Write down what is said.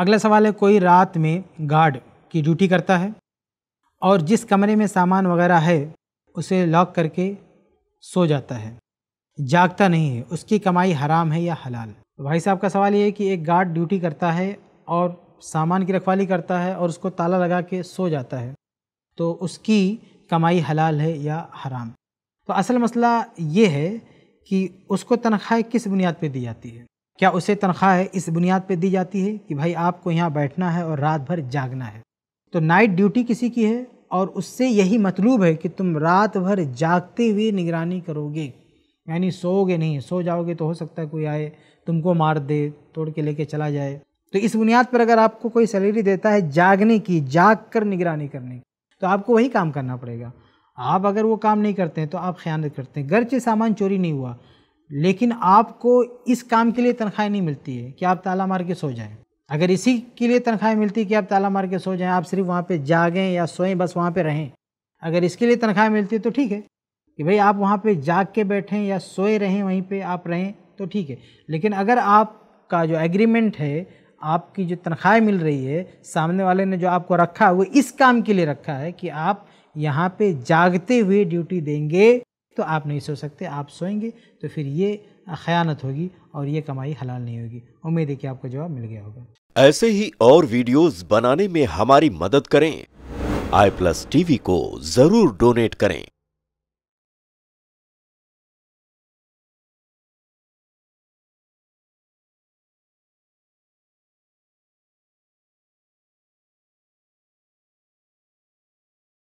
अगला सवाल है कोई रात में गार्ड की ड्यूटी करता है और जिस कमरे में सामान वगैरह है उसे लॉक करके सो जाता है जागता नहीं है उसकी कमाई हराम है या हलाल भाई साहब का सवाल ये है कि एक गार्ड ड्यूटी करता है और सामान की रखवाली करता है और उसको ताला लगा के सो जाता है तो उसकी कमाई हलाल है या हराम तो असल मसला ये है कि उसको तनख्वाह किस बुनियाद पर दी जाती है क्या उसे तनख्वाह इस बुनियाद पर दी जाती है कि भाई आपको यहाँ बैठना है और रात भर जागना है तो नाइट ड्यूटी किसी की है और उससे यही मतलूब है कि तुम रात भर जागते हुए निगरानी करोगे यानी सोओगे नहीं सो जाओगे तो हो सकता है कोई आए तुमको मार दे तोड़ के लेके चला जाए तो इस बुनियाद पर अगर आपको कोई सैलरी देता है जागने की जाग कर निगरानी करने की तो आपको वही काम करना पड़ेगा आप अगर वो काम नहीं करते हैं तो आप ख्याल करते हैं घर से सामान चोरी नहीं हुआ लेकिन आपको इस काम के लिए तनख्वाही नहीं मिलती है कि आप ताला मार के सो जाएं अगर इसी के लिए तनख्वाही मिलती है कि आप ताला मार के सो जाएं आप सिर्फ वहाँ पे जागें या सोएं बस वहाँ पे रहें अगर इसके लिए तनख्वाही मिलती है तो ठीक है कि भाई आप वहाँ पे जाग के बैठें या सोए रहें वहीं पे आप रहें तो ठीक है लेकिन अगर आपका जो एग्रीमेंट है आपकी जो तनख्वाहें मिल रही है सामने वाले ने जो आपको रखा है वो इस काम के लिए रखा है कि आप यहाँ पे जागते हुए ड्यूटी देंगे तो आप नहीं सो सकते आप सोएंगे तो फिर ये खयानत होगी और ये कमाई हलाल नहीं होगी उम्मीद है कि आपको जवाब मिल गया होगा ऐसे ही और वीडियोस बनाने में हमारी मदद करें आई प्लस टीवी को जरूर डोनेट करें